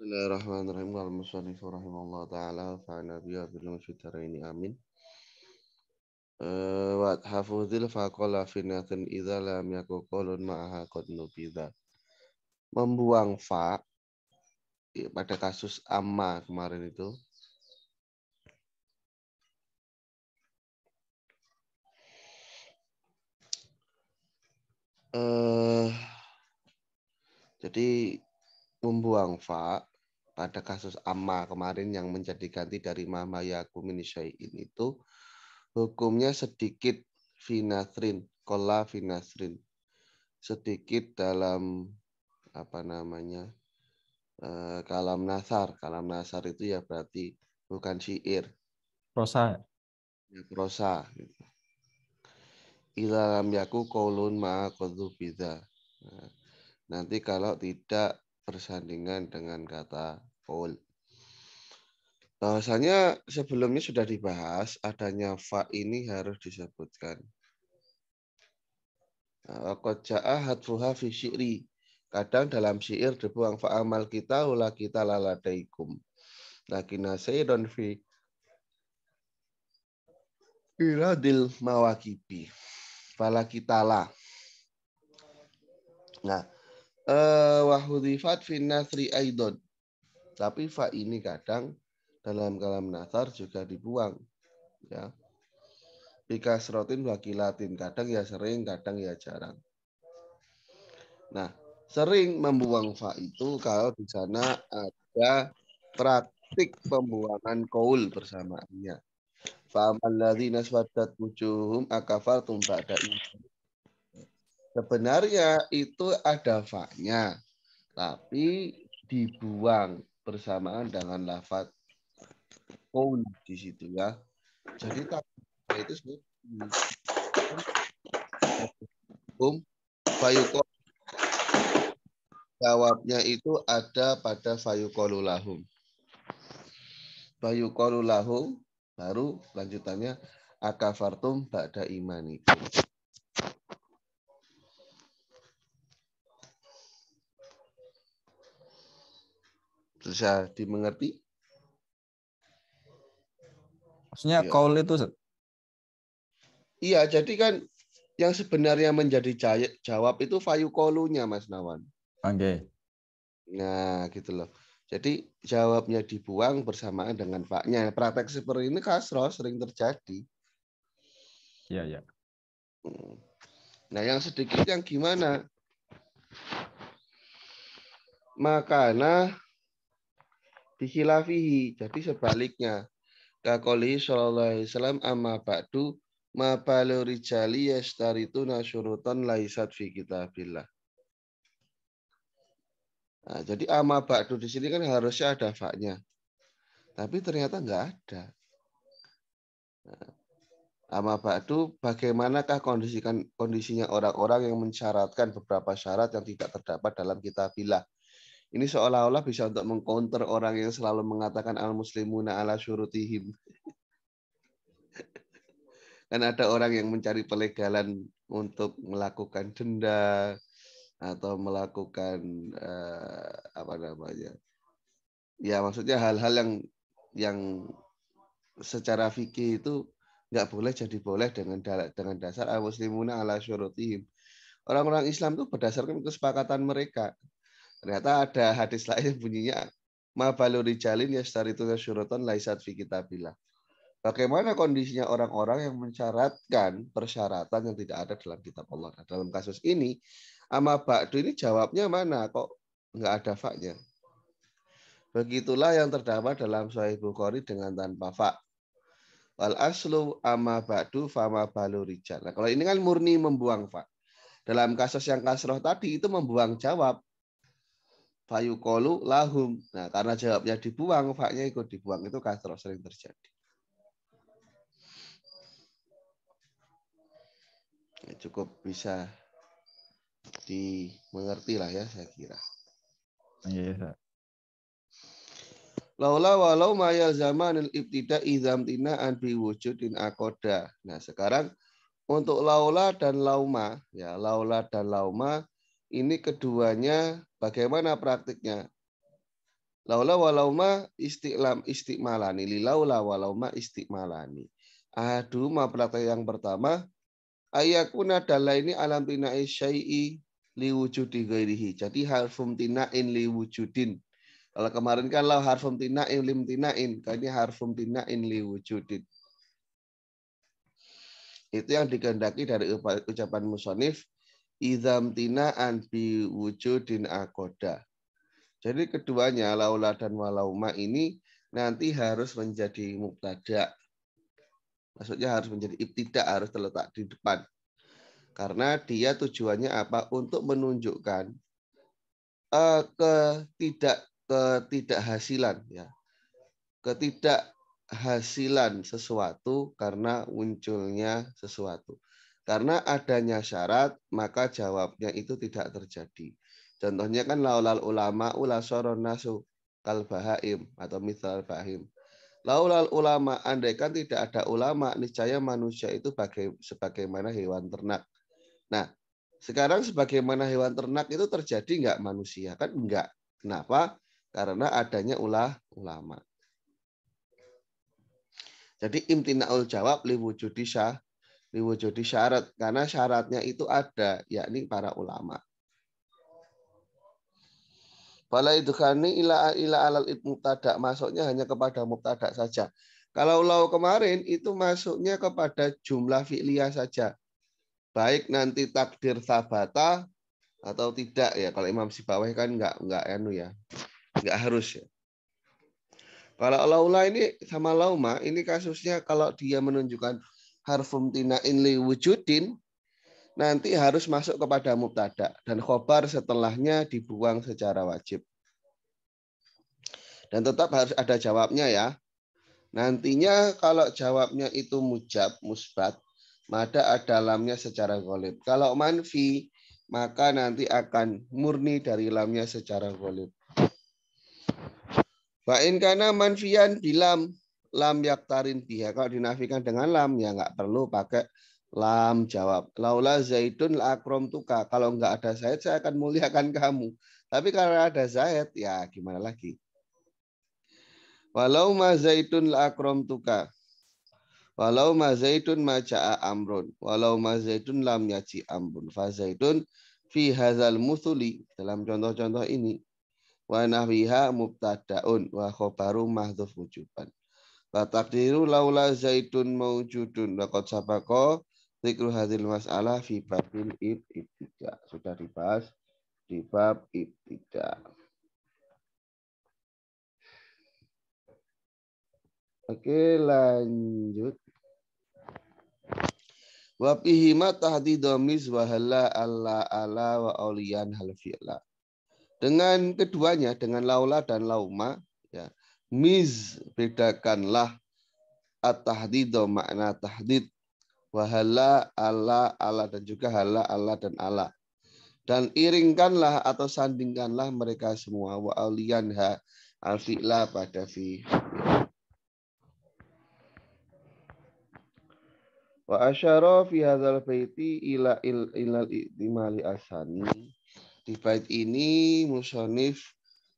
Bismillahirrahmanirrahim. taala bil amin. Eh, Wa hafuzil faqala idza lam ma'aha qad Membuang fa pada kasus amma kemarin itu uh, jadi membuang fa pada kasus Amma kemarin yang menjadi ganti dari Mama Mamaya Kuminisyain itu hukumnya sedikit finasrin, kola finasrin. Sedikit dalam apa namanya eh, kalam nasar. Kalam nasar itu ya berarti bukan syair. Prosa. Ya, prosa. Gitu. Ilalam yaku kolun ma'a bida. Nah, nanti kalau tidak bersandingan dengan kata kaul. Bahasanya sebelumnya sudah dibahas adanya fa ini harus disebutkan. Koja'ah hatfuha fi syi'ri. Kadang dalam syair dibuang fa amal kita ula kita laladaikum. Lakina sayyidun fi iradil mawakibi. Fala kita lah. Nah, eh, wahudifat fi nasri aidon. Tapi fa ini kadang dalam kalam nazar juga dibuang. Ya. serotin wakilatin. Kadang ya sering, kadang ya jarang. Nah, sering membuang fa itu kalau di sana ada praktik pembuangan kaul bersamaannya. Fa'amalladzina swaddat wujuhum akafartum itu. Sebenarnya itu ada fa-nya, tapi dibuang bersamaan dengan lafat kun di situ ya. Jadi tabi'ah itu um fayukol Jawabnya itu ada pada fayukolulahum. Fayukolulahum baru lanjutannya akafartum ba'da imanikum. bisa dimengerti? Maksudnya ya. kaul itu Iya, jadi kan yang sebenarnya menjadi jawab itu fayu kolunya Mas Nawan. Oke. Okay. Nah, gitu loh. Jadi jawabnya dibuang bersamaan dengan faknya. Praktek seperti ini kasro sering terjadi. Iya, ya. Nah, yang sedikit yang gimana? makanya bikhilafihi. Jadi sebaliknya. Kakoli sallallahu alaihi wasallam amma ba'du ma balu rijali yastaritu nasyurutan laisat fi kitabillah. Nah, jadi ama ba'du di sini kan harusnya ada faknya. Tapi ternyata enggak ada. Nah, amma ba'du bagaimanakah kondisikan kondisinya orang-orang yang mensyaratkan beberapa syarat yang tidak terdapat dalam kitabillah. Ini seolah-olah bisa untuk mengcounter orang yang selalu mengatakan al-muslimuna ala syurutihim. kan ada orang yang mencari pelegalan untuk melakukan denda atau melakukan uh, apa namanya ya maksudnya hal-hal yang yang secara fikih itu nggak boleh jadi boleh dengan dengan dasar al muslimuna ala syurutihim orang-orang Islam itu berdasarkan kesepakatan mereka Ternyata ada hadis lain bunyinya ma baluri jalin ya itu syuruton laisat fi kitabillah. Bagaimana kondisinya orang-orang yang mensyaratkan persyaratan yang tidak ada dalam kitab Allah? Nah, dalam kasus ini, ama ba'du ini jawabnya mana? Kok nggak ada faknya? Begitulah yang terdapat dalam Sahih Bukhari dengan tanpa fak. Wal aslu ama ba'du fama balu rijal. Nah, kalau ini kan murni membuang fak. Dalam kasus yang kasroh tadi itu membuang jawab fayukolu lahum. Nah, karena jawabnya dibuang, faknya ikut dibuang itu kasroh sering terjadi. Ya, cukup bisa dimengerti lah ya saya kira. Iya. Yeah. Laula walau mayal zamanil ibtida izam tina an wujudin akoda. Nah sekarang untuk laula dan lauma ya laula dan lauma ini keduanya bagaimana praktiknya? Laula walauma istiqlam istiqmalani. Lilaula walauma istiqmalani. Aduh, ma praktek yang pertama. Ayakuna dalla ini alam tina'i syai'i liwujudi gairihi. Jadi harfum tina'in liwujudin. Kalau kemarin kan lah harfum tina'in lim tina'in. Kan ini harfum tina'in liwujudin. Itu yang digendaki dari ucapan musonif idam tinaan bi wujudin akoda. Jadi keduanya laula dan walauma ini nanti harus menjadi mubtada. Maksudnya harus menjadi ibtidak, harus terletak di depan. Karena dia tujuannya apa? Untuk menunjukkan uh, ketidak ketidakhasilan ya. Ketidakhasilan sesuatu karena munculnya sesuatu. Karena adanya syarat, maka jawabnya itu tidak terjadi. Contohnya kan laulal ulama ulasoron nasu kalbahaim atau mitral bahim. Laulal ulama, andaikan tidak ada ulama, niscaya manusia itu bagai, sebagaimana hewan ternak. Nah, sekarang sebagaimana hewan ternak itu terjadi enggak manusia? Kan enggak. Kenapa? Karena adanya ulah ulama. Jadi imtinaul jawab li syah diwujudi syarat karena syaratnya itu ada yakni para ulama. Bala idhani ila ila alal mubtada masuknya hanya kepada mubtada saja. Kalau lau kemarin itu masuknya kepada jumlah fi'liyah saja. Baik nanti takdir sabata atau tidak ya. Kalau Imam Sibawai kan nggak nggak anu ya. Nggak harus ya. Kalau laula ini sama lauma ini kasusnya kalau dia menunjukkan harfum tina'in li wujudin nanti harus masuk kepada mubtada dan khobar setelahnya dibuang secara wajib. Dan tetap harus ada jawabnya ya. Nantinya kalau jawabnya itu mujab, musbat, maka ada lamnya secara golib. Kalau manfi, maka nanti akan murni dari lamnya secara golib. Fa'in karena manfian bilam lam yak tarin biha. Kalau dinafikan dengan lam ya nggak perlu pakai lam jawab. Laula zaidun la akrom tuka. Kalau nggak ada Zaid saya akan muliakan kamu. Tapi karena ada Zaid ya gimana lagi? Walau ma zaidun la akrom tuka. Walau ma zaidun ma ja'a amrun. Walau ma zaidun lam yaji amrun. Fa zaidun fi hazal musuli. Dalam contoh-contoh ini. Wa nahwiha mubtada'un. Wa khobaru mahduf wujuban. La takdiru laula zaitun maujudun. Lakot sabaqa zikru hadhil mas'alah fi babil ibtida. Sudah dibahas di bab ibtida. Oke lanjut. tahdidu tahdi domis wahala alla ala wa aulian hal fi'la. Dengan keduanya, dengan laula dan lauma, ya, Miz bedakanlah at-tahdidu makna tahdid wahala ala ala dan juga hala ala dan ala dan iringkanlah atau sandingkanlah mereka semua wa aulian alfiqla alfi'la pada fi wa asyara fi hadzal baiti ila ilal asani di bait ini musonif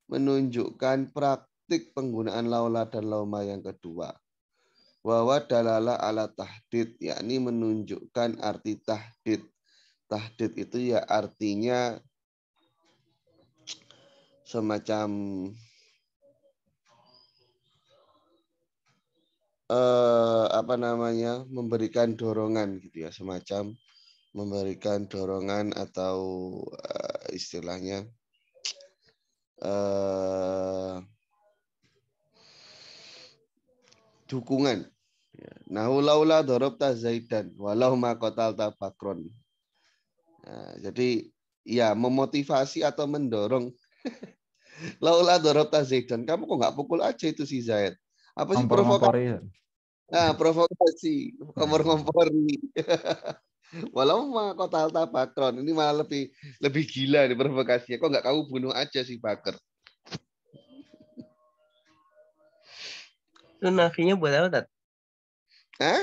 menunjukkan praktik titik penggunaan laula dan lauma yang kedua. Wawa dalala ala tahdid, yakni menunjukkan arti tahdid. Tahdid itu ya artinya semacam eh, apa namanya memberikan dorongan gitu ya semacam memberikan dorongan atau eh, istilahnya eh, dukungan. Ya. Nahu laula dorobta zaidan walau makotal tabakron. Ya, jadi ya memotivasi atau mendorong. laula dorobta zaidan. Kamu kok nggak pukul aja itu si Zaid? Apa sih ya? ah, provokasi? Nah, provokasi, kompor-kompori. Walau mah kota Alta Bakron ini malah lebih lebih gila nih provokasinya. Kok nggak kamu bunuh aja si Bakar? Lu nafinya buat apa, Tat? Hah?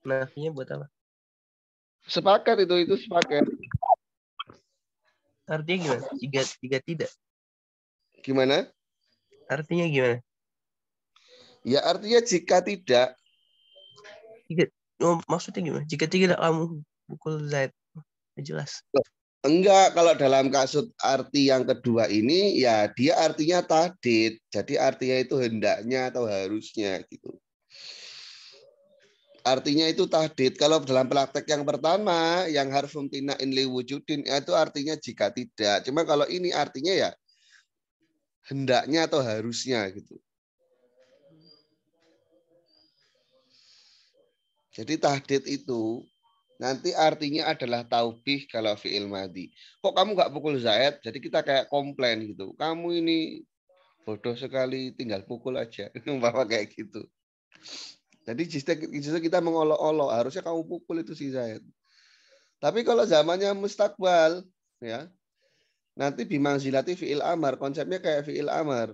Nafinya buat apa? Sepakat itu, itu sepakat. Artinya gimana? Jika, jika tidak. Gimana? Artinya gimana? Ya artinya jika tidak. Jika, oh, maksudnya gimana? Jika tidak kamu pukul Zaid. Jelas. Enggak, kalau dalam kasut arti yang kedua ini ya dia artinya tadit. Jadi artinya itu hendaknya atau harusnya gitu. Artinya itu tahdid. Kalau dalam praktek yang pertama, yang harus tina in liwujudin, itu artinya jika tidak. Cuma kalau ini artinya ya hendaknya atau harusnya gitu. Jadi tahdid itu Nanti artinya adalah taubih kalau fi'il madi. Kok kamu nggak pukul Zaid? Jadi kita kayak komplain gitu. Kamu ini bodoh sekali, tinggal pukul aja. Bapak kayak gitu. Jadi justru kita mengolok-olok, harusnya kamu pukul itu si Zaid. Tapi kalau zamannya mustakbal, ya nanti zilati fi'il amar. Konsepnya kayak fi'il amar.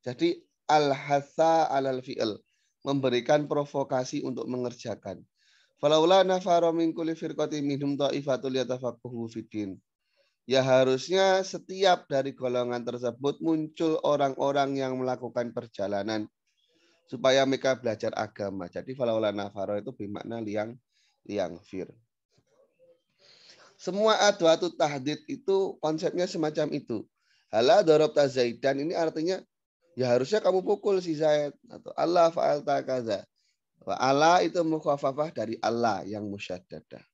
Jadi al hatha alal fi'il. Memberikan provokasi untuk mengerjakan. Falaula nafaro min kulli firqatin minhum ta'ifatul yatafaqahu fiddin. Ya harusnya setiap dari golongan tersebut muncul orang-orang yang melakukan perjalanan supaya mereka belajar agama. Jadi falaula nafaro itu bermakna liang liang fir. Semua adwatu tahdid itu konsepnya semacam itu. Hala dorob tazaidan ini artinya ya harusnya kamu pukul si Zaid atau Allah fa'al takaza Wa ala itu mukhafafah dari Allah yang musyaddadah.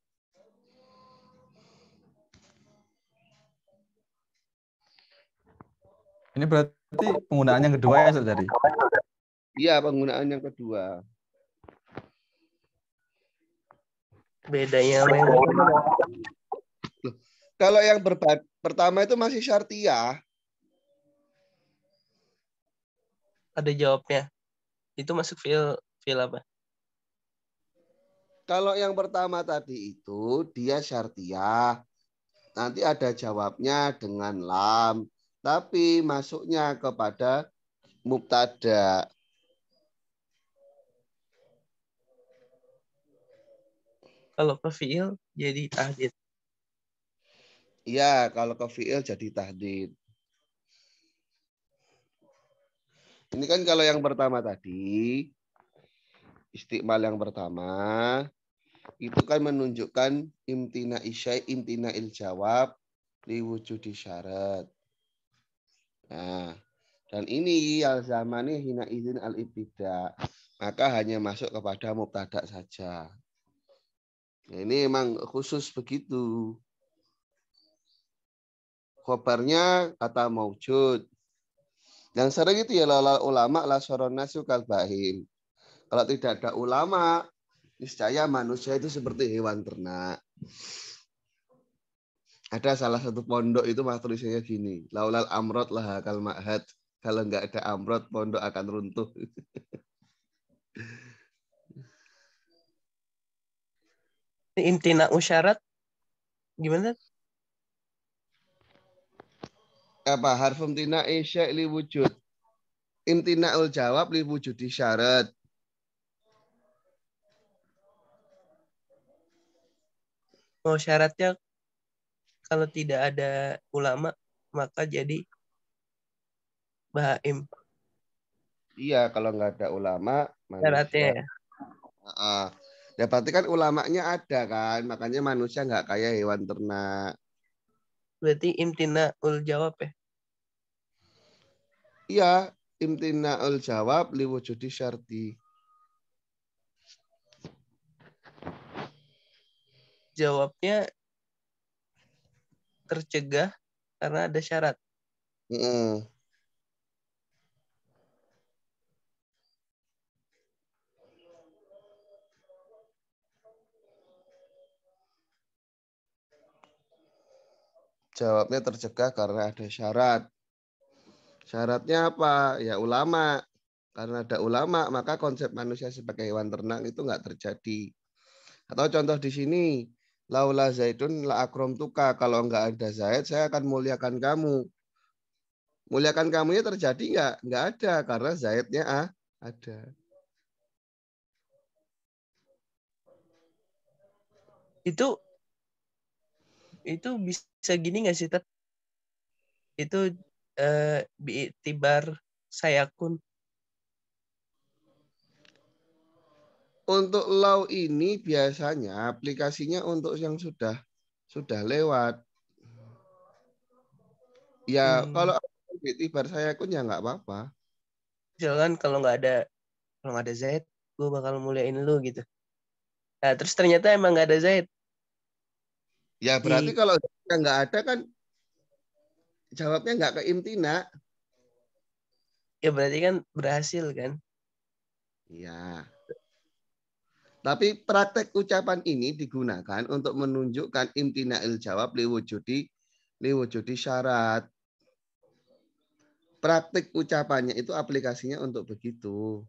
Ini berarti penggunaan yang kedua ya, Saudari? Iya, penggunaan yang kedua. Bedanya apa? kalau yang berbat pertama itu masih syartiyah. Ada jawabnya. Itu masuk fil fil apa? Kalau yang pertama tadi itu dia syartiah. Nanti ada jawabnya dengan lam, tapi masuknya kepada mubtada. Kalau ke fiil jadi tahdid. Ya, kalau ke fiil jadi tahdid. Ini kan kalau yang pertama tadi, istiqmal yang pertama, itu kan menunjukkan imtina isya imtina il jawab liwujudi syarat. Nah, dan ini al zamani hina izin al ibtida maka hanya masuk kepada mubtada saja. Nah, ini memang khusus begitu. Khobarnya kata maujud. Yang sering itu ya lala ulama la nasu kalbahim. Kalau tidak ada ulama, Niscaya manusia itu seperti hewan ternak. Ada salah satu pondok itu mas tulisannya gini, laulal amrod lah akal ma'had. Kalau nggak ada amrod, pondok akan runtuh. Intina usyarat gimana? Apa harfum tina isya li wujud. intina ul jawab li wujud syarat mau syaratnya kalau tidak ada ulama maka jadi bahaim. Iya, kalau nggak ada ulama, syaratnya. Ya. Uh, ya berarti kan ulamanya ada kan, makanya manusia nggak kayak hewan ternak. Berarti imtina ul jawab ya? Iya, imtina ul jawab liwujudi syarti. jawabnya tercegah karena ada syarat. Mm. Jawabnya tercegah karena ada syarat. Syaratnya apa? Ya ulama. Karena ada ulama, maka konsep manusia sebagai hewan ternak itu nggak terjadi. Atau contoh di sini, Laula Zaidun la akrom tuka. Kalau nggak ada Zaid, saya akan muliakan kamu. Muliakan kamunya terjadi nggak? Nggak ada, karena Zaidnya ah, ada. Itu itu bisa gini nggak sih? Tet? Itu eh, tibar sayakun. Untuk law ini biasanya aplikasinya untuk yang sudah sudah lewat. Ya hmm. kalau bar saya pun ya nggak apa-apa. Jangan kalau nggak ada kalau nggak ada Z, gue bakal mulaiin lu gitu. Nah terus ternyata emang nggak ada Z. Ya berarti Di... kalau nggak ada kan jawabnya nggak ke Imtina. Ya berarti kan berhasil kan? Iya. Tapi praktek ucapan ini digunakan untuk menunjukkan imtina'il jawab liwujudi liwujudi syarat. Praktik ucapannya itu aplikasinya untuk begitu.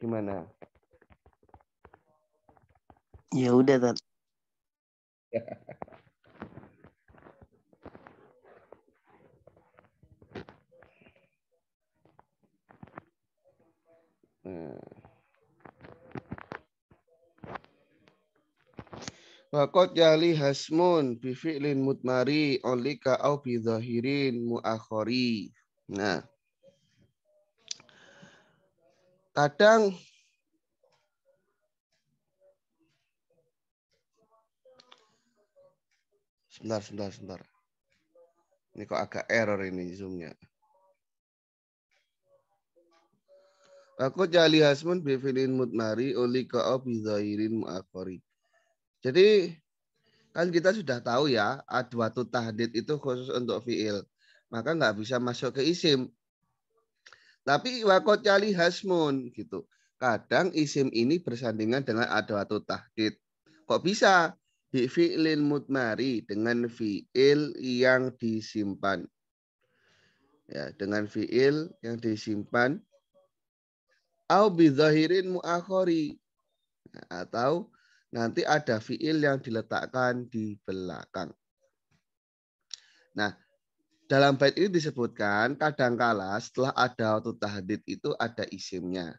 Gimana? Ya udah, tan. Hmm. Wakot jali hasmun bifi'lin mutmari olika au bidhahirin muakhori. Nah. Kadang Sebentar, sebentar, sebentar. Ini kok agak error ini zoomnya. Aku jali hasmun mutnari mutmari kau bidzairin muakori. Jadi kan kita sudah tahu ya adwatu tahdid itu khusus untuk fiil. Maka nggak bisa masuk ke isim. Tapi wakot jali hasmun gitu. Kadang isim ini bersandingan dengan adwatu tahdid. Kok bisa? bi fi'lin mutmari dengan fi'il yang disimpan. Ya, dengan fi'il yang disimpan au bi zahirin muakhori atau nanti ada fi'il yang diletakkan di belakang. Nah, dalam bait ini disebutkan kadang-kala setelah ada waktu tahdid itu ada isimnya.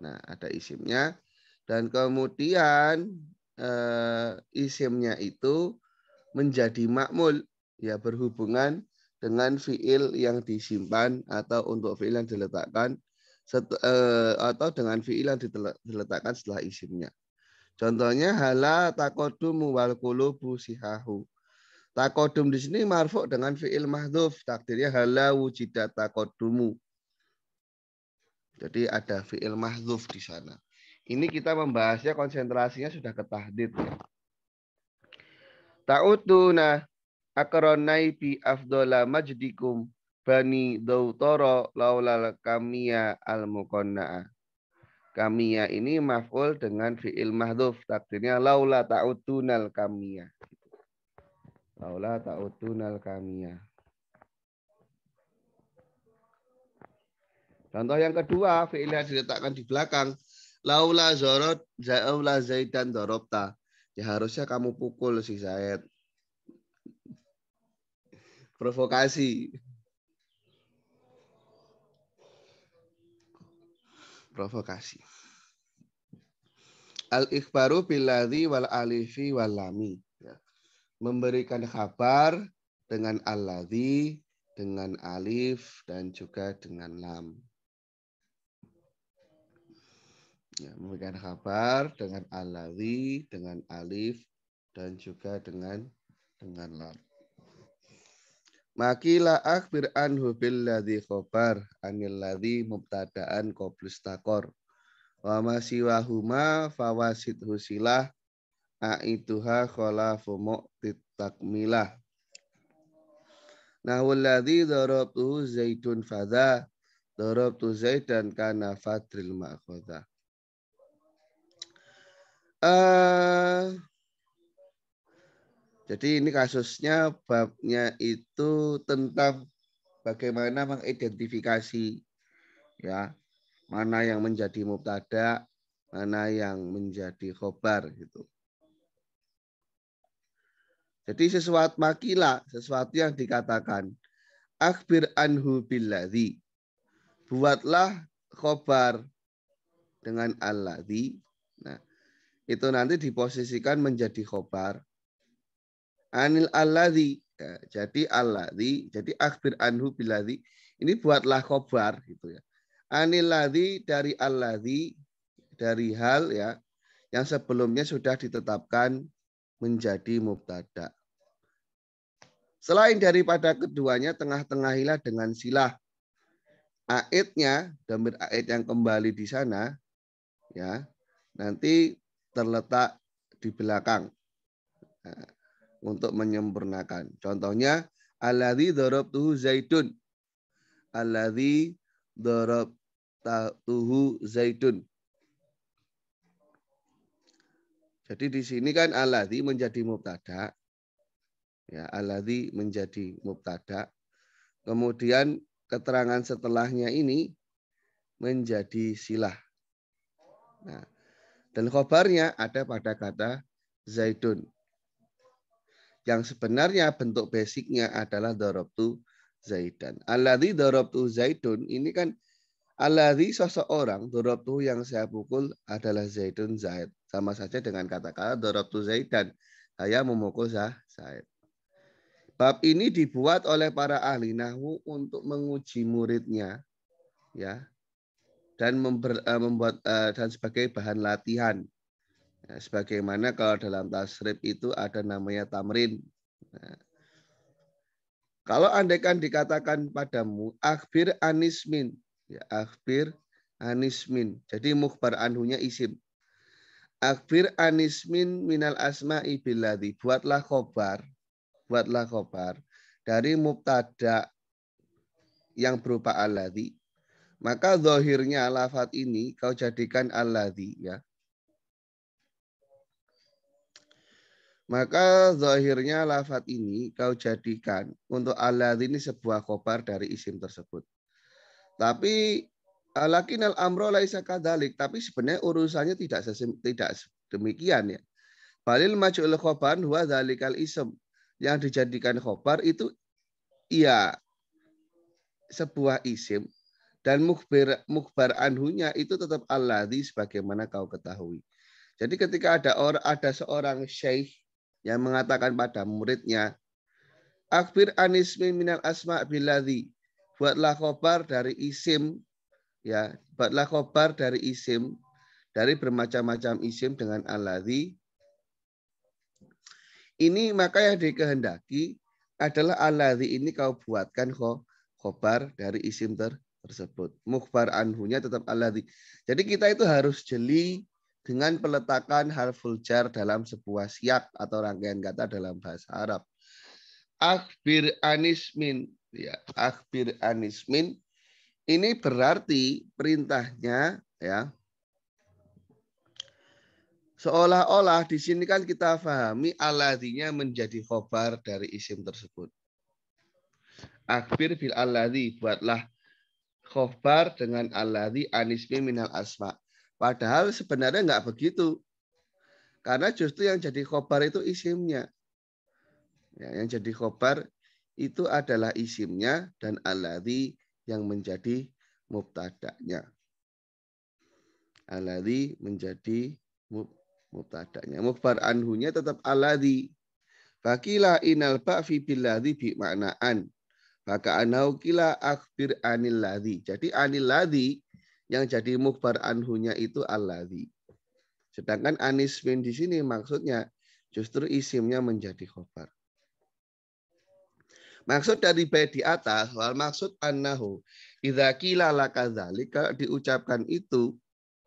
Nah, ada isimnya dan kemudian uh, isimnya itu menjadi makmul ya berhubungan dengan fiil yang disimpan atau untuk fiil yang diletakkan set, uh, atau dengan fiil yang diletakkan setelah isimnya. Contohnya hala takodum wal kulubu sihahu. Takodum di sini marfuk dengan fiil mahdhuf. Takdirnya hala wujida takodumu. Jadi ada fiil mahdhuf di sana. Ini kita membahasnya konsentrasinya sudah ke tahdid ya. Ta'utuna akronai bi afdola majdikum bani dautoro laulal kamia al mukonnaa. Kamia ini maf'ul dengan fi'il mahdhuf takdirnya laula ta'utunal kamia. Laula ta'utunal kamia. Contoh yang kedua, fi'il yang diletakkan di belakang Laula zorot, zaula zaitan dorobta. Ya harusnya kamu pukul si Zaid. Provokasi. Provokasi. Al-ikhbaru biladhi wal alifi wal lami. Ya. Memberikan kabar dengan alladhi, dengan alif, dan juga dengan lam. Ya, memberikan kabar dengan alawi, dengan alif, dan juga dengan dengan lam. Makila akhbir anhu billadhi khobar anil ladhi mubtada'an qoblus takor. Wa masiwahuma fawasid husilah a'ituha kholafu mu'tit takmilah. Nahul ladhi dorobtu zaitun fadha darabtu zaidan kana fadril ma'khodah. Eh, jadi ini kasusnya babnya itu tentang bagaimana mengidentifikasi ya mana yang menjadi mubtada, mana yang menjadi khobar gitu. Jadi sesuatu makila, sesuatu yang dikatakan. akhir anhu billadhi. Buatlah khobar dengan alladhi. Nah, itu nanti diposisikan menjadi khobar. Anil alladhi. Ya, jadi alladhi. Jadi akhbir anhu biladhi. Ini buatlah khobar. Gitu ya. Anil ladhi dari alladhi. Dari hal ya. Yang sebelumnya sudah ditetapkan menjadi mubtada. Selain daripada keduanya, tengah-tengahilah dengan silah. aitnya domir ait yang kembali di sana, ya nanti terletak di belakang nah, untuk menyempurnakan. Contohnya dorob tuhu zaidun. dorob tuhu zaidun. Jadi di sini kan aladi menjadi mubtada. Ya, alladzi menjadi mubtada. Kemudian keterangan setelahnya ini menjadi silah. Nah, dan khobarnya ada pada kata zaidun. Yang sebenarnya bentuk basicnya adalah dorobtu zaidan. Aladhi dorobtu zaidun ini kan aladhi seseorang dorobtu yang saya pukul adalah zaidun zaid. Sama saja dengan kata-kata dorobtu zaidan. Saya memukul sah zaid. Bab ini dibuat oleh para ahli nahwu untuk menguji muridnya ya dan member, uh, membuat uh, dan sebagai bahan latihan. Nah, sebagaimana kalau dalam tasrif itu ada namanya tamrin. Nah, kalau andaikan dikatakan padamu akhir anismin, ya akhbir anismin. Jadi mukbar anhunya isim. Akhir anismin minal asma'i billadhi. Buatlah kobar, Buatlah kobar Dari mubtada yang berupa aladi. Maka zohirnya lafat ini kau jadikan alladhi ya. Maka zohirnya lafat ini kau jadikan untuk alladhi ini sebuah kobar dari isim tersebut. Tapi eh, lakin al amro laisa kadalik, tapi sebenarnya urusannya tidak sesim, tidak demikian ya. Balil majul khobar huwa dalikal isim Yang dijadikan khobar itu iya sebuah isim dan mukbir mukbar anhunya itu tetap di sebagaimana kau ketahui. Jadi ketika ada orang ada seorang syekh yang mengatakan pada muridnya, "Akbir anismi minal asma biladi Buatlah khobar dari isim ya, buatlah khobar dari isim dari bermacam-macam isim dengan aladi. Ini maka yang dikehendaki adalah aladi ini kau buatkan khobar dari isim ter tersebut. Mukhbar anhunya tetap alladhi. Jadi kita itu harus jeli dengan peletakan harful jar dalam sebuah siak atau rangkaian kata dalam bahasa Arab. Akbir anismin. Ya, akbir anismin. Ini berarti perintahnya ya seolah-olah di sini kan kita pahami aladinya menjadi khobar dari isim tersebut. Akbir bil aladi buatlah khobar dengan alladhi anismi minal asma. Padahal sebenarnya nggak begitu. Karena justru yang jadi khobar itu isimnya. Ya, yang jadi khobar itu adalah isimnya dan aladi yang menjadi mubtadaknya. Aladi menjadi mubtadaknya. Mukbar anhunya tetap alladhi. Bakilah inal ba'fi billadhi bi maknaan. Maka anau kila akbir anil ladhi. Jadi anil ladhi yang jadi mukbar anhunya itu ladhi. Sedangkan anismin di sini maksudnya justru isimnya menjadi khobar. Maksud dari bayi di atas, wal maksud annahu idza kila laka zalika diucapkan itu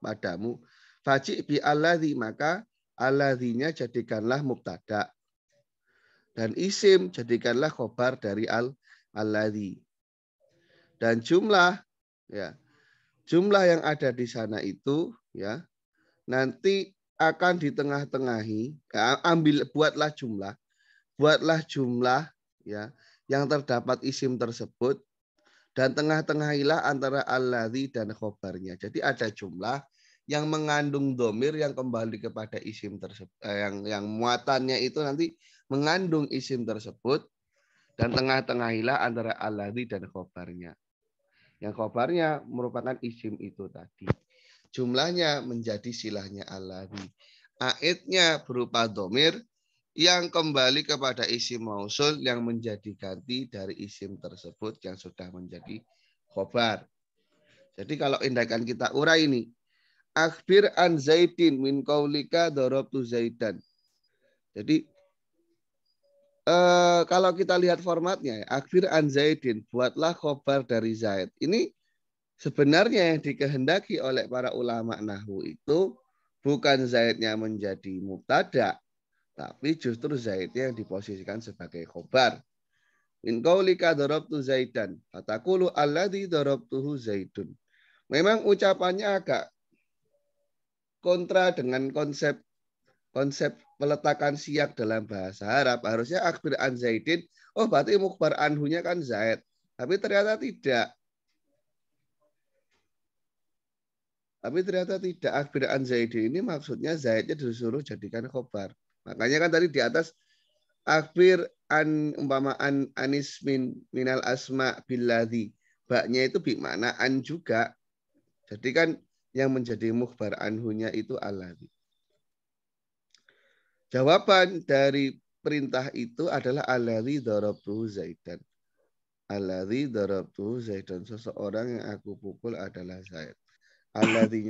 padamu fajik bi alladzi maka alladzinya jadikanlah mubtada dan isim jadikanlah khobar dari al alladhi. Dan jumlah ya. Jumlah yang ada di sana itu ya nanti akan ditengah-tengahi ya, ambil buatlah jumlah buatlah jumlah ya yang terdapat isim tersebut dan tengah-tengahilah antara alladhi dan khobarnya. Jadi ada jumlah yang mengandung domir yang kembali kepada isim tersebut eh, yang yang muatannya itu nanti mengandung isim tersebut dan tengah-tengahilah antara alladhi dan khobarnya. Yang khobarnya merupakan isim itu tadi. Jumlahnya menjadi silahnya alladhi. Aitnya berupa domir yang kembali kepada isim mausul yang menjadi ganti dari isim tersebut yang sudah menjadi khobar. Jadi kalau indahkan kita urai ini, akhbir an zaidin min kaulika tu zaidan. Jadi Eh, kalau kita lihat formatnya, ya, akhir an Zaidin, buatlah khobar dari Zaid. Ini sebenarnya yang dikehendaki oleh para ulama Nahu itu bukan Zaidnya menjadi mubtada, tapi justru Zaidnya yang diposisikan sebagai khobar. In qaulika darabtu Zaidan, fatakulu alladhi darabtuhu Zaidun. Memang ucapannya agak kontra dengan konsep konsep meletakkan siak dalam bahasa Arab harusnya akbir an zaidin oh berarti mukbar anhunya kan zaid tapi ternyata tidak tapi ternyata tidak akbir an zaidin ini maksudnya zaidnya disuruh jadikan khobar makanya kan tadi di atas akbir an umpama an anis min minal asma billadhi baknya itu bi mana an juga jadi kan yang menjadi mukbar anhunya itu aladi Jawaban dari perintah itu adalah alladzi darabtu Zaidan. Alladzi darabtu Zaidan. Seseorang yang aku pukul adalah Zaid. Alladzi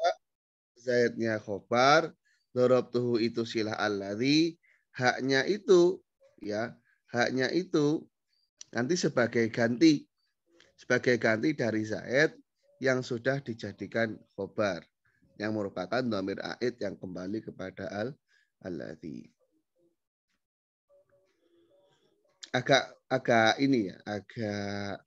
Zaidnya khobar. Darabtuhu itu silah alladzi. Haknya itu. ya Haknya itu nanti sebagai ganti. Sebagai ganti dari Zaid yang sudah dijadikan khobar. Yang merupakan domir a'id yang kembali kepada al Allah Agak agak ini ya, agak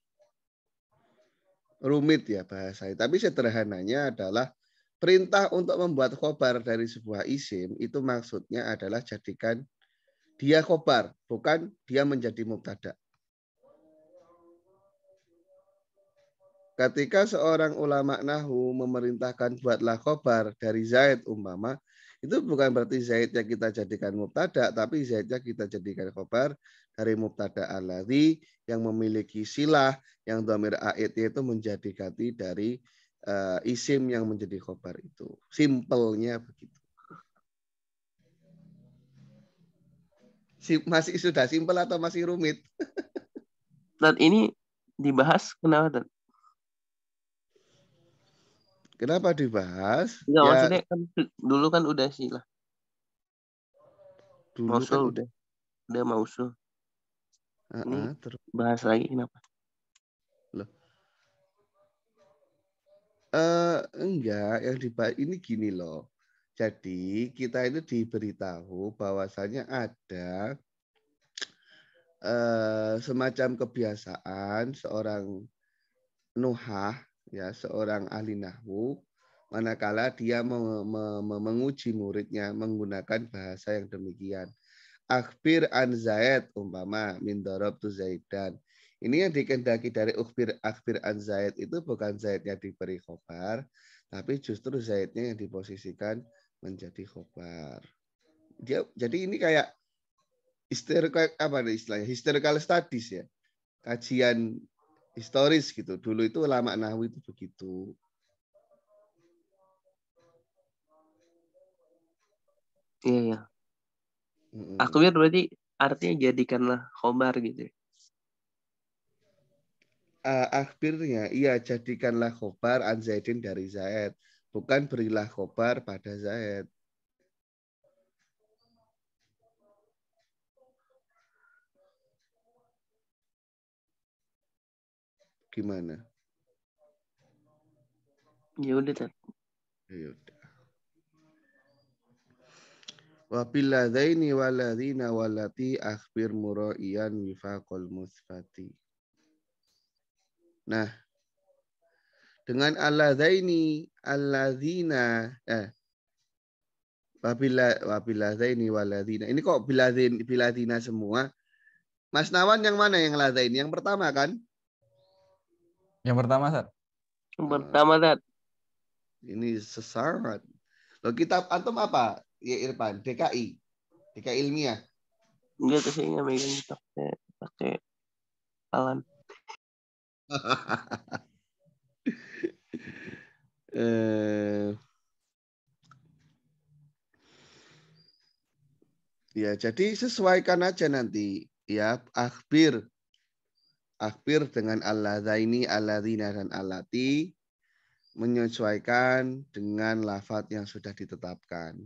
rumit ya bahasa. Tapi sederhananya adalah perintah untuk membuat khobar dari sebuah isim itu maksudnya adalah jadikan dia khobar, bukan dia menjadi mubtada. Ketika seorang ulama nahu memerintahkan buatlah khobar dari Zaid umpama, itu bukan berarti zaidnya kita jadikan mubtada, tapi zaidnya kita jadikan khobar dari mubtada alladhi yang memiliki silah yang domir ait itu menjadi ganti dari uh, isim yang menjadi khobar itu. Simpelnya begitu. Masih sudah simpel atau masih rumit? Dan ini dibahas kenapa? Dan? Kenapa dibahas? Enggak, ya, maksudnya kan dulu kan udah sih lah. Dulu mausul kan... udah. Udah usul. Uh -uh, terus bahas lagi kenapa? Loh. uh, enggak, yang dibahas ini gini loh. Jadi kita itu diberitahu bahwasanya ada uh, semacam kebiasaan seorang Nuhah ya seorang ahli nahwu manakala dia menguji muridnya menggunakan bahasa yang demikian. Akhbir an Zaid umpama min darabtu Zaidan. Ini yang dikendaki dari ukhbir akhbir an Zaid itu bukan Zaidnya diberi khobar, tapi justru Zaidnya yang diposisikan menjadi khobar. Dia jadi ini kayak historical apa nih istilahnya? Historical studies ya. Kajian historis gitu. Dulu itu ulama Nahwu itu begitu. Iya, iya. hmm Akhbar berarti artinya jadikanlah khobar gitu. Uh, akhirnya, iya jadikanlah khobar an Zaidin dari Zaid. Bukan berilah khobar pada Zaid. gimana? Ya udah, Tat. Ya udah. Wa billadzaini waladzina walati akhbir muraiyan wifaqal musfati. Nah, dengan alladzaini alladzina eh wabila wabiladaini waladina. Ini kok biladin biladina semua? Mas Nawan yang mana yang ladain? Yang pertama kan? Yang pertama, Sat. Yang pertama, Sat. Ini sesarat. Lo kitab antum apa? Ya Irfan, DKI. DKI ilmiah. Enggak, saya nggak megang pakai pakai alam. eh, ya, jadi sesuaikan aja nanti ya akhir Akhir dengan alladzaini alladzina dan alati menyesuaikan dengan lafat yang sudah ditetapkan.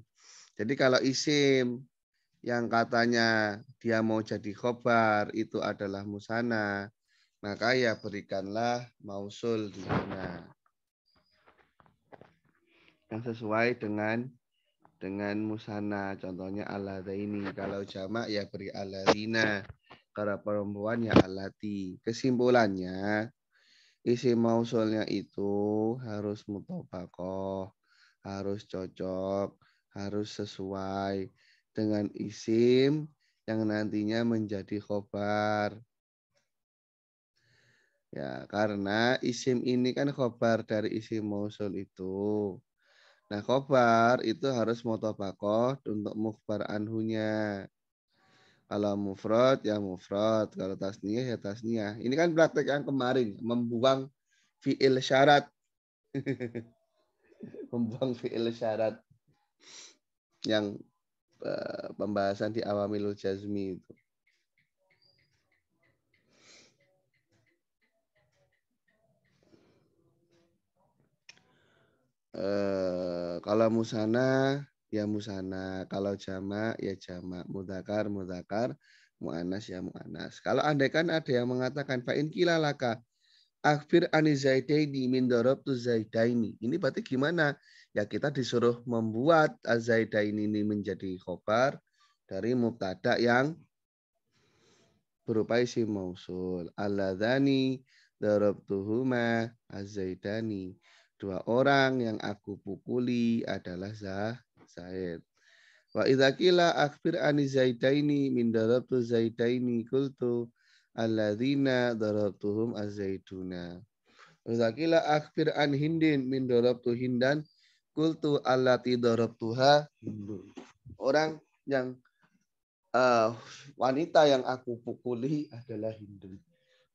Jadi kalau isim yang katanya dia mau jadi khobar itu adalah musana, maka ya berikanlah mausul di sana. Yang sesuai dengan dengan musana, contohnya ini, Kalau jamak ya beri aladina para perempuan ya alati. Kesimpulannya, isi mausulnya itu harus mutobakoh, harus cocok, harus sesuai dengan isim yang nantinya menjadi khobar. Ya, karena isim ini kan khobar dari isi mausul itu. Nah, khobar itu harus motobakoh untuk mukhbar anhunya. Kalau mufrad ya mufrad, kalau tasniyah ya tasniyah. Ini kan praktek yang kemarin membuang fiil syarat. membuang fiil syarat yang eh, pembahasan di awamilul jazmi itu. Uh, kalau musana ya musana. Kalau Jama ya Jama, Mudakar mudakar. Mu'anas ya mu'anas. Kalau andaikan ada yang mengatakan fa'in akhir anizaidai zaidaini min tu zaidaini. Ini berarti gimana? Ya kita disuruh membuat zaidaini ini menjadi khobar dari mubtada yang berupa isi mausul. Alladzani darabtuhuma azaidani. Dua orang yang aku pukuli adalah zah Zaid. Wa idza qila akhbir ani Zaidaini min darabtu Zaidaini qultu alladzina darabtuhum az-zaiduna. Wa idza qila akhbir an Hindin min darabtu Hindan qultu allati darabtuha Hindun. Orang yang uh, wanita yang aku pukuli adalah Hindun.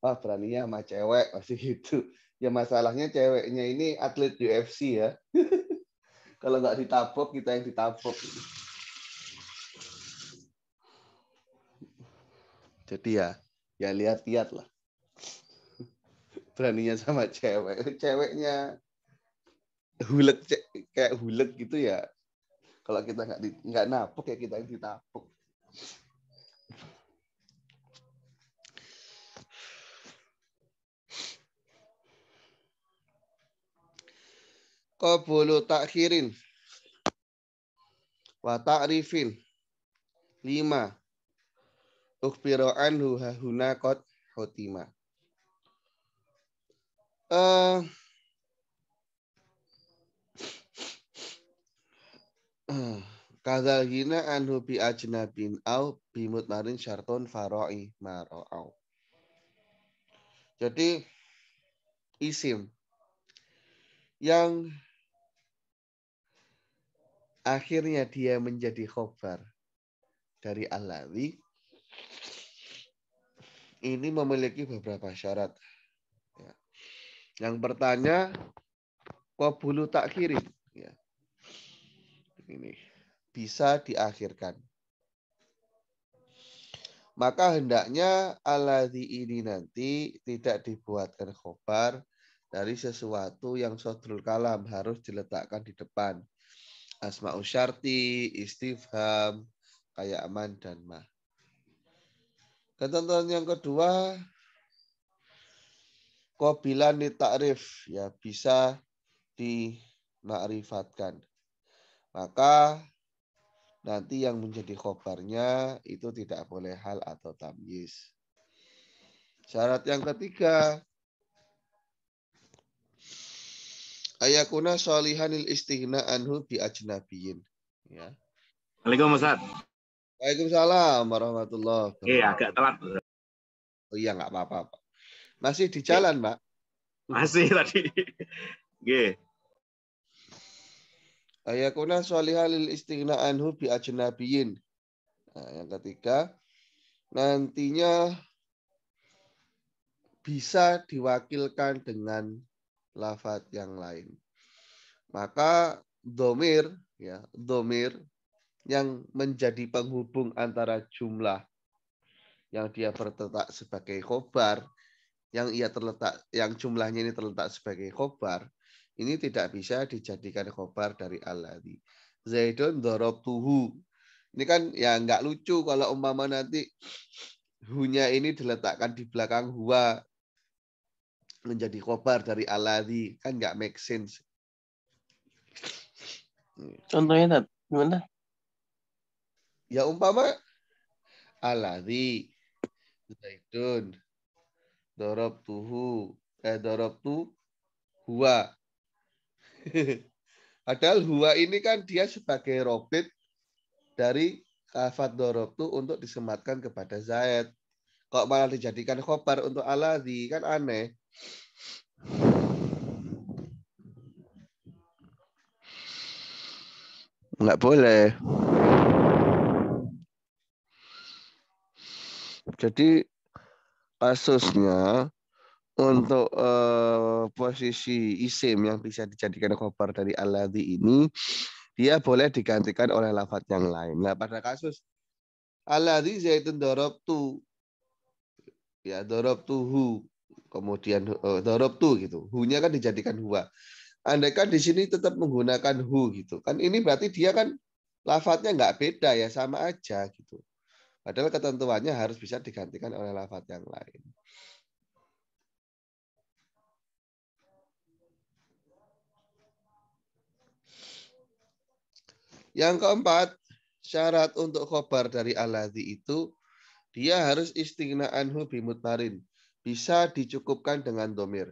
Wah, ya sama cewek masih gitu. Ya masalahnya ceweknya ini atlet UFC ya. Kalau nggak ditabok, kita yang ditabok. Jadi ya, ya lihat-lihat lah. Beraninya sama cewek. Ceweknya hulek kayak hulek gitu ya. Kalau kita nggak nggak napok ya kita yang ditabok. qabulu takhirin wa ta'rifin lima ukhbiru anhu hahuna kot hotima uh, eh. Kadal hina anhu bi ajnabin au bi mutmarin syartun faroi maro'au. Jadi isim yang akhirnya dia menjadi khobar dari alawi ini memiliki beberapa syarat. Ya. Yang kok bulu tak tak Ya. Ini bisa diakhirkan. Maka hendaknya aladi ini nanti tidak dibuatkan khobar dari sesuatu yang sodrul kalam harus diletakkan di depan asma usyarti, istifham, kayak aman dan ma. Ketentuan yang kedua, kobilan takrif ya bisa dimakrifatkan. Maka nanti yang menjadi khobarnya itu tidak boleh hal atau tamyiz. Syarat yang ketiga, ayakuna solihanil istighna anhu bi ajnabiyin. Ya. Assalamualaikum Ustaz. Waalaikumsalam warahmatullahi wabarakatuh. Iya, agak telat. Oh iya, nggak apa-apa, Pak. Masih di jalan, Pak? Masih tadi. Nggih. Ayakuna solihalil istighna anhu bi ajnabiyin. Nah, yang ketiga, nantinya bisa diwakilkan dengan lafat yang lain. Maka domir, ya, domir yang menjadi penghubung antara jumlah yang dia terletak sebagai khobar, yang ia terletak, yang jumlahnya ini terletak sebagai khobar, ini tidak bisa dijadikan khobar dari Allah. Zaidun dorob tuhu. Ini kan ya nggak lucu kalau umpama nanti hunya ini diletakkan di belakang huwa menjadi kobar dari aladi kan nggak make sense. Contohnya Tad, gimana? Ya umpama aladi zaidun dorob tuhu eh dorob tu huwa. Padahal huwa ini kan dia sebagai robit dari kafat dorob tu untuk disematkan kepada Zaid. Kok malah dijadikan khobar untuk aladi kan aneh. Enggak boleh. Jadi kasusnya untuk uh, posisi isim yang bisa dijadikan koper dari aladi ini dia boleh digantikan oleh lafat yang lain. Nah, pada kasus aladi zaitun dorob tu ya dorob tuhu kemudian uh, dorob tu gitu. hu kan dijadikan huwa. Andaikan di sini tetap menggunakan hu gitu. Kan ini berarti dia kan lafadznya nggak beda ya sama aja gitu. Padahal ketentuannya harus bisa digantikan oleh lafadz yang lain. Yang keempat, syarat untuk khobar dari aladhi itu dia harus istighna anhu bimutmarin bisa dicukupkan dengan domir.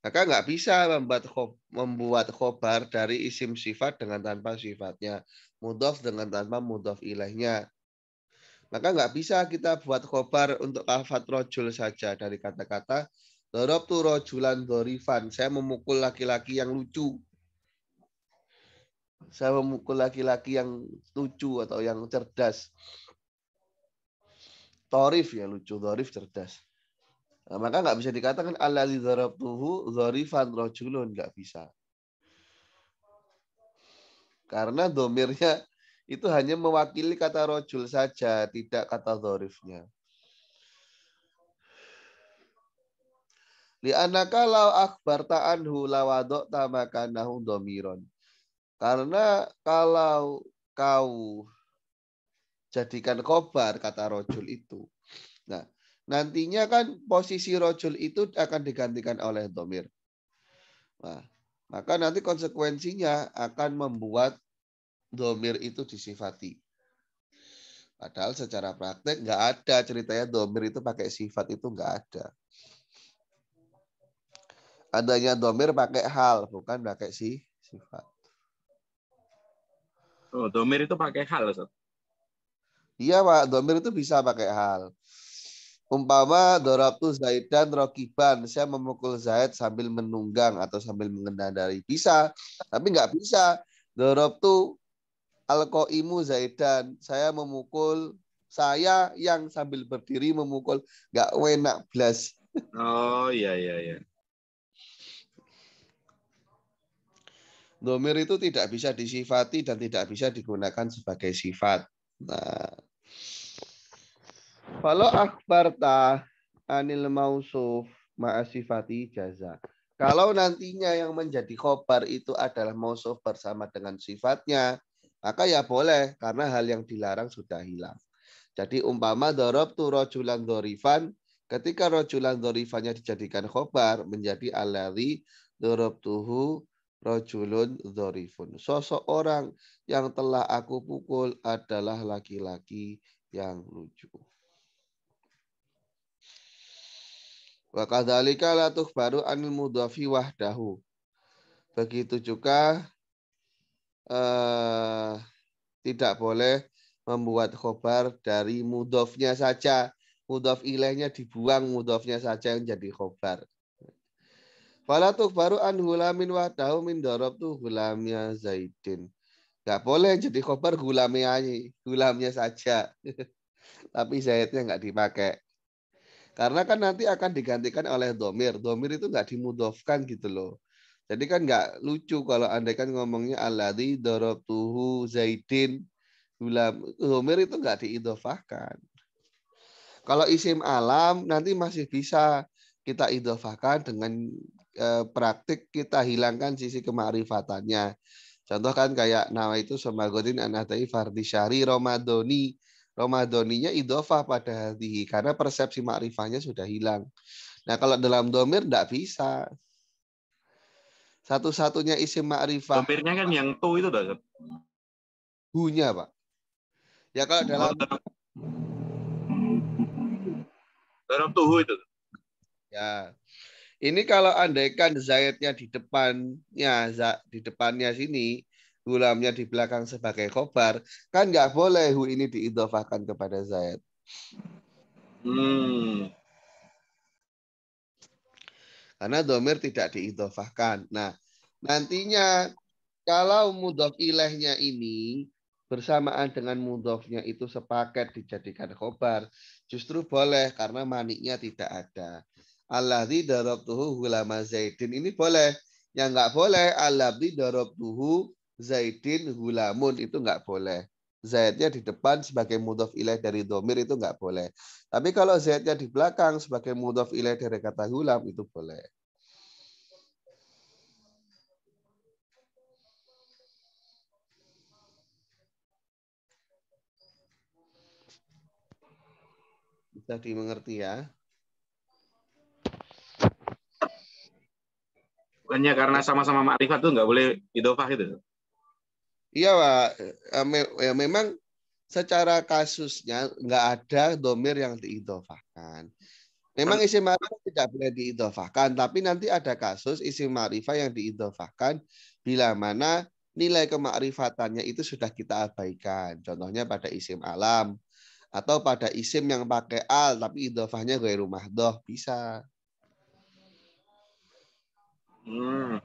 Maka nggak bisa membuat membuat khobar dari isim sifat dengan tanpa sifatnya, Mudof dengan tanpa mudof ilahnya. Maka nggak bisa kita buat khobar untuk alfat rojul saja dari kata-kata Dorob tu rojulan dorifan. Saya memukul laki-laki yang lucu. Saya memukul laki-laki yang lucu atau yang cerdas. Torif ya lucu, torif cerdas. Nah, maka nggak bisa dikatakan alladzi tuhu dzarifan rojulun. nggak bisa. Karena domirnya itu hanya mewakili kata rojul saja, tidak kata dzarifnya. Li'anaka lau akbar ta'anhu lawadok tamakanahu domiron. Karena kalau kau jadikan kobar kata rojul itu. Nah, Nantinya kan posisi rojul itu akan digantikan oleh domir. Nah, maka nanti konsekuensinya akan membuat domir itu disifati. Padahal secara praktek nggak ada ceritanya domir itu pakai sifat itu nggak ada. Adanya domir pakai hal, bukan pakai si sifat. Oh, domir itu pakai hal, Ustaz? Iya, Pak. Domir itu bisa pakai hal. Umpama dorabtu Zaidan rokiban, saya memukul Zaid sambil menunggang atau sambil mengendarai. Bisa, tapi nggak bisa. Dorabtu alkoimu Zaidan, saya memukul saya yang sambil berdiri memukul nggak enak belas. Oh iya iya iya. Domir itu tidak bisa disifati dan tidak bisa digunakan sebagai sifat. Nah, kalau akbarta anil mausuf ma'asifati jaza. Kalau nantinya yang menjadi khobar itu adalah mausuf bersama dengan sifatnya, maka ya boleh karena hal yang dilarang sudah hilang. Jadi umpama dorob tu rojulan dorifan, ketika rojulan dorifannya dijadikan khobar menjadi alari dorob tuhu rojulun dorifun. Sosok orang yang telah aku pukul adalah laki-laki yang lucu. Wa kadzalika la tukhbaru anil mudhafi wahdahu. Begitu juga eh, tidak boleh membuat khobar dari mudhafnya saja. Mudhaf ilahnya dibuang, mudhafnya saja yang jadi khobar. Wala tukhbaru an hulamin wahdahu min darabtu gulamnya Zaidin. Gak boleh jadi khobar gulamnya gulamnya saja. Tapi Zaidnya gak dipakai. Karena kan nanti akan digantikan oleh domir. Domir itu nggak dimudofkan gitu loh. Jadi kan nggak lucu kalau andai kan ngomongnya aladi dorotuhu zaidin. Domir itu nggak diidofahkan. Kalau isim alam nanti masih bisa kita idofahkan dengan eh, praktik kita hilangkan sisi kemarifatannya. Contoh kan kayak nama itu Semagodin Anatai Fardi Romadoni Romadoninya idofah pada hati karena persepsi makrifahnya sudah hilang. Nah kalau dalam domir tidak bisa. Satu-satunya isim makrifah. Domirnya kan yang tu itu dah. Hunya pak. Ya kalau oh, dalam dalam tuhu itu. Ya. Ini kalau andaikan zaitnya di depannya, di depannya sini, gulamnya di belakang sebagai khobar, kan nggak boleh hu ini diidofahkan kepada zaid. Hmm. Karena domir tidak diidofahkan. Nah, nantinya kalau mudhof ilahnya ini bersamaan dengan mudhofnya itu sepaket dijadikan khobar, justru boleh karena maniknya tidak ada. allah di darab tuhu hulama Zaidin ini boleh. Yang nggak boleh allah di darab tuhu Zaidin hulamun itu nggak boleh. Zaidnya di depan sebagai mudhof ilaih dari domir itu nggak boleh. Tapi kalau Zaidnya di belakang sebagai mudhof ilaih dari kata hulam itu boleh. Bisa dimengerti ya. Bukannya karena sama-sama makrifat tuh nggak boleh idofah itu? Iya Pak, eh, eh, ya, memang secara kasusnya nggak ada domir yang diidofahkan. Memang kan- isim marifah tidak boleh diidofahkan, tapi nanti ada kasus isim marifah yang diidofahkan bila mana nilai kemakrifatannya itu sudah kita abaikan. Contohnya pada isim alam atau pada isim yang pakai al tapi idofahnya gue rumah doh bisa. Hmm.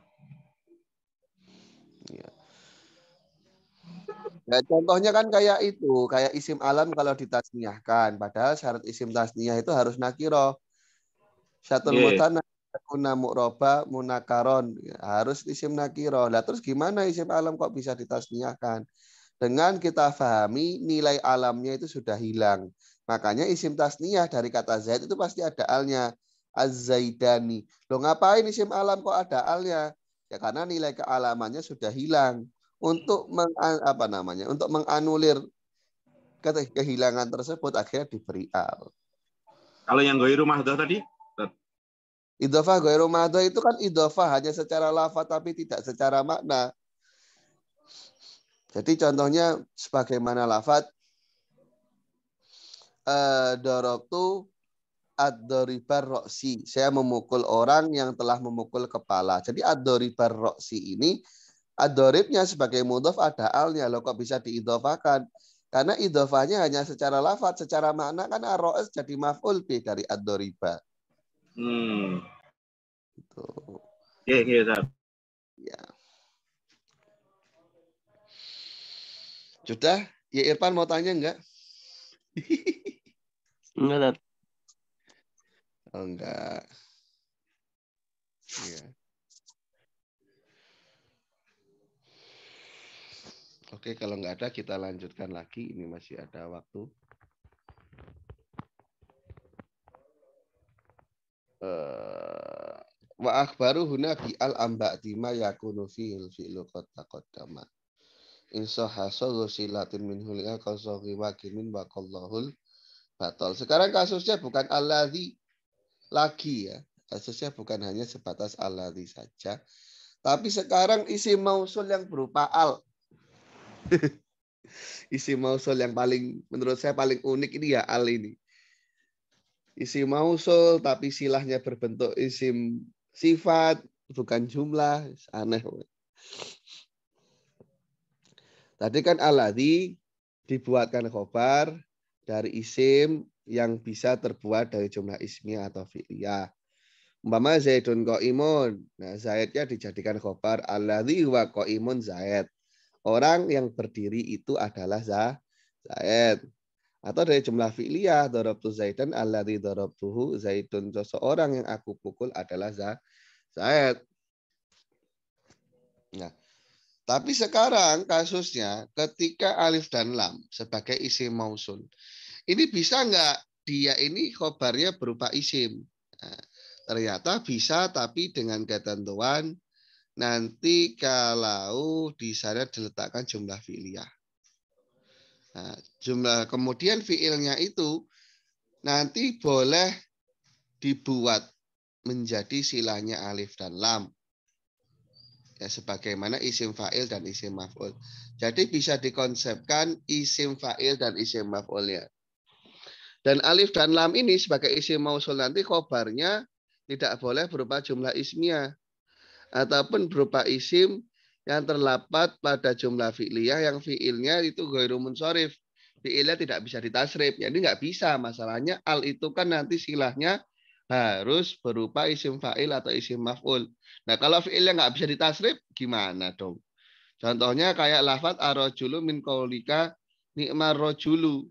Ya, contohnya kan kayak itu, kayak isim alam kalau ditasniahkan. Padahal syarat isim tasniah itu harus nakiro. Syatul iya, iya. mutana guna mukroba munakaron harus isim nakiro. Nah, terus gimana isim alam kok bisa ditasniahkan? Dengan kita fahami nilai alamnya itu sudah hilang. Makanya isim tasniyah dari kata zaid itu pasti ada alnya. Az-Zaidani. Loh ngapain isim alam kok ada alnya? Ya karena nilai kealamannya sudah hilang untuk meng, apa namanya untuk menganulir kata kehilangan tersebut akhirnya diberi al. Kalau yang goiru mahdoh tadi? Idofah goiru mahdoh itu kan idofah hanya secara lafaz tapi tidak secara makna. Jadi contohnya sebagaimana lafaz daroktu eh, dorobtu ad-doribar roksi. Saya memukul orang yang telah memukul kepala. Jadi ad-doribar roksi ini adoribnya sebagai mudhof ada alnya loh kok bisa diidofakan karena idhofahnya hanya secara lafat secara makna kan aroes jadi maf'ul bih dari adoriba hmm ya Ya iya ya sudah ya Irfan mau tanya enggak enggak oh, enggak ya Oke, kalau nggak ada kita lanjutkan lagi. Ini masih ada waktu. Eh, wa akhbaru huna bi al amba ma yakunu fihil fi'lu kota taqaddama. In sahasa silatin min hulika qasawi wakimin kimin wa batal. Sekarang kasusnya bukan alladzi lagi ya. Kasusnya bukan hanya sebatas alladzi saja. Tapi sekarang isi mausul yang berupa al isi mausul yang paling menurut saya paling unik ini ya al ini. Isi mausul tapi silahnya berbentuk isim sifat bukan jumlah, aneh. Tadi kan aladi dibuatkan khobar dari isim yang bisa terbuat dari jumlah ismiyah atau fi'liyah. Umpama Zaidun Koimun. Nah, Zaidnya dijadikan khobar. Alladhi wa Koimun Zaid. Orang yang berdiri itu adalah Zaid. Atau dari jumlah fi'liyah, dorobtu Zaidan, alladhi dorobtuhu Zaidun. Seseorang yang aku pukul adalah Zaid. Nah, tapi sekarang kasusnya ketika alif dan lam sebagai isim mausul. Ini bisa enggak dia ini khobarnya berupa isim? Nah, ternyata bisa tapi dengan ketentuan nanti kalau di sana diletakkan jumlah filia, Nah, jumlah kemudian fiilnya itu nanti boleh dibuat menjadi silahnya alif dan lam. Ya, sebagaimana isim fa'il dan isim maf'ul. Jadi bisa dikonsepkan isim fa'il dan isim maf'ulnya. Dan alif dan lam ini sebagai isim mausul nanti khobarnya tidak boleh berupa jumlah ismiah ataupun berupa isim yang terlapat pada jumlah fi'liyah yang fi'ilnya itu ghairu munsharif. Fi'ilnya tidak bisa ditasrif. Jadi ya, nggak bisa. Masalahnya al itu kan nanti silahnya harus berupa isim fa'il atau isim maf'ul. Nah, kalau fi'ilnya nggak bisa ditasrif, gimana dong? Contohnya kayak lafat arrojulu min kaulika nikmar rojulu.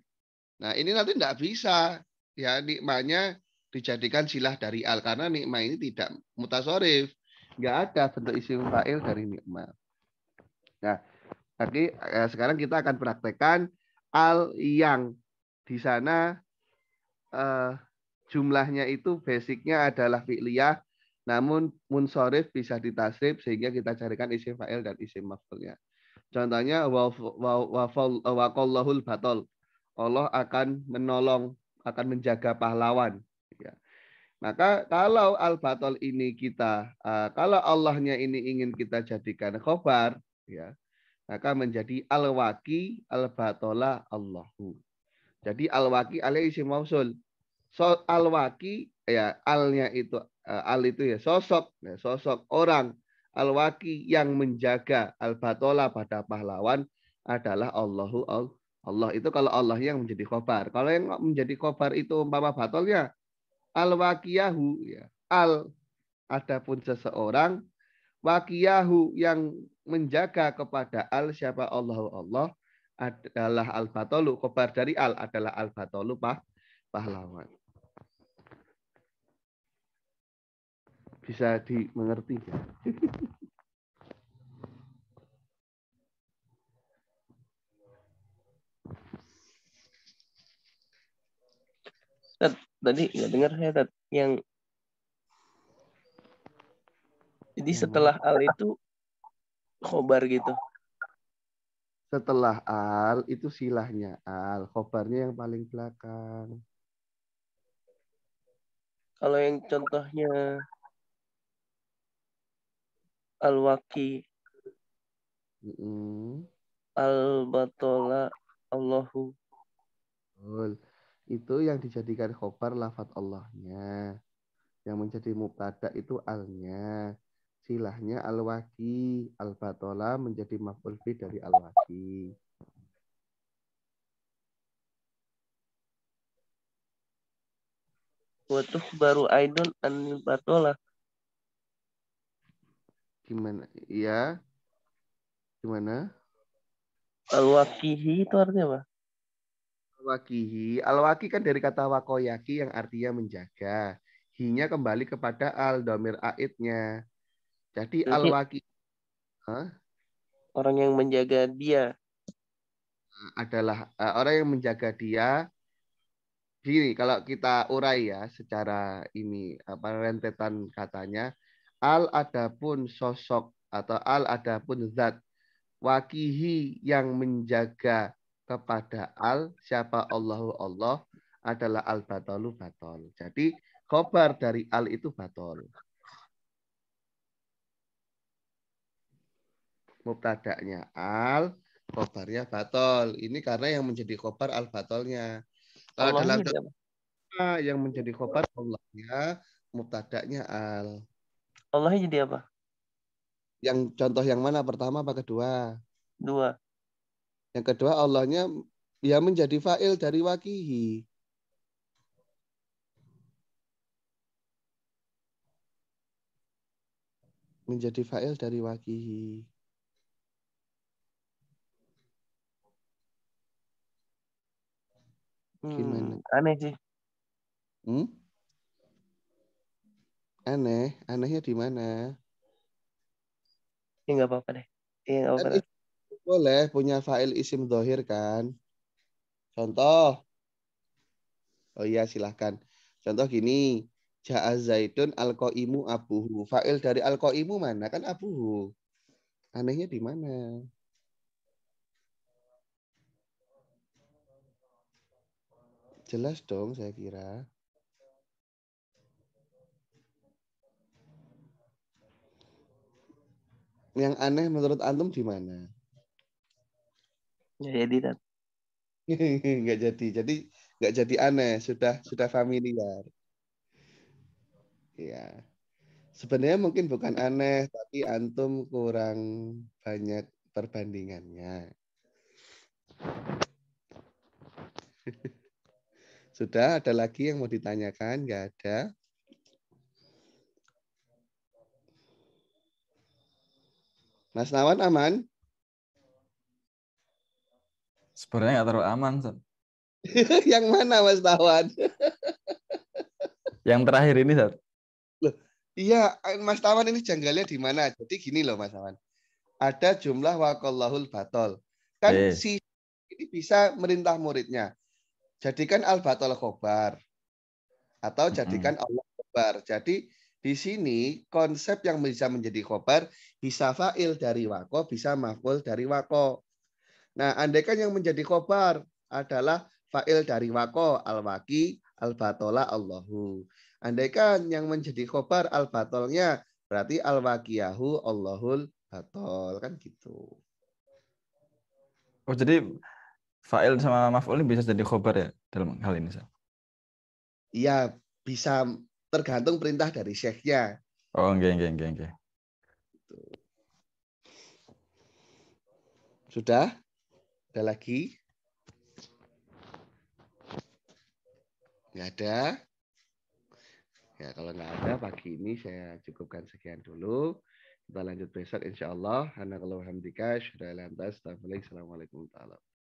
Nah, ini nanti nggak bisa. Ya, nikmanya dijadikan silah dari al. Karena nikmah ini tidak mutasorif nggak ada bentuk isim fa'il dari nikmat. Nah, tadi eh, sekarang kita akan praktekkan al yang di sana eh, jumlahnya itu basicnya adalah fi'liyah namun munsorif bisa ditasrif sehingga kita carikan isim fa'il dan isim maf'ulnya. Contohnya wa batal. Allah akan menolong, akan menjaga pahlawan. Maka nah, kalau al batol ini kita, eh, kalau Allahnya ini ingin kita jadikan khobar, ya, maka menjadi al-waki al-batola Allahu. Jadi al-waki alaihi isim mausul. So, al-waki ya alnya itu eh, al itu ya sosok, ya, sosok orang al-waki yang menjaga al-batola pada pahlawan adalah Allahu Allah. Allah itu kalau Allah yang menjadi khobar. Kalau yang menjadi khobar itu umpama batolnya, al wakiyahu ya. Al adapun seseorang wakiyahu yang menjaga kepada al siapa Allah Allah adalah al-batolu. Kobar dari al adalah al-batolu pah, pahlawan. Bisa dimengerti ya? tadi nggak dengar saya Tat. yang jadi setelah al itu khobar gitu setelah al itu silahnya al khobarnya yang paling belakang kalau yang contohnya al waki mm -hmm. al batola allahu itu yang dijadikan khobar lafat Allahnya. Yang menjadi mubtada itu alnya. Silahnya alwaki, albatola menjadi mafulfi dari dari alwaki. Watuh baru aidon anil batola. Gimana? Iya. Gimana? Al-wakihi itu artinya apa? Wakihi, alwaki kan dari kata wakoyaki yang artinya menjaga. Hinya kembali kepada al domir aitnya. Jadi alwaki orang yang menjaga dia adalah uh, orang yang menjaga dia gini kalau kita urai ya secara ini apa rentetan katanya al adapun sosok atau al adapun zat wakihi yang menjaga kepada al siapa Allahu Allah adalah al batalu batal. Jadi khobar dari al itu batal. Mubtadaknya al, khobarnya batal. Ini karena yang menjadi khobar al batalnya. Kalau dalam ah, yang menjadi khobar Allahnya, mubtadaknya al. Allahnya jadi apa? Yang contoh yang mana pertama apa kedua? Dua. Yang kedua Allahnya ya menjadi fa'il dari wakihi. Menjadi fa'il dari wakihi. Gimana? Hmm, aneh sih. Hmm? Aneh, anehnya di mana? Ya nggak apa-apa deh. Ya nggak apa-apa. Kan boleh punya fa'il isim dohir kan? Contoh. Oh iya silahkan. Contoh gini. Ja'a Zaidun alkoimu abuhu. Fa'il dari al alkoimu mana? Kan abuhu. Anehnya di mana? Jelas dong saya kira. Yang aneh menurut antum di mana? jadi kan nggak jadi jadi nggak jadi aneh sudah sudah familiar ya sebenarnya mungkin bukan aneh tapi antum kurang banyak perbandingannya sudah ada lagi yang mau ditanyakan Gak ada Mas Nawan aman Sebenarnya nggak terlalu aman. So. yang mana Mas Tawan? yang terakhir ini, Son. iya, eh, Mas Tawan ini janggalnya di mana? Jadi gini loh Mas Tawan. Ada jumlah wakallahul batol. Kan si ini bisa merintah muridnya. Jadikan al-batol khobar. Atau jadikan mm -hmm. Allah khobar. Jadi di sini konsep yang bisa menjadi khobar bisa fa'il dari wako, bisa maf'ul dari wako. Nah, andaikan yang menjadi kobar adalah fa'il dari wako, al-waki, al-batola, allahu. Andaikan yang menjadi kobar al-batolnya, berarti al-wakiyahu, allahul batol. Kan gitu. Oh, jadi fa'il sama maf'ul ini bisa jadi khobar ya dalam hal ini, saya Iya, bisa tergantung perintah dari syekhnya. Oh, enggak, enggak, enggak, enggak. Gitu. Sudah? Ada lagi? Nggak ada? Ya, kalau nggak ada pagi ini saya cukupkan sekian dulu. Kita lanjut besok insya Allah. Hanakallahu hamdika. Assalamualaikum warahmatullahi wabarakatuh.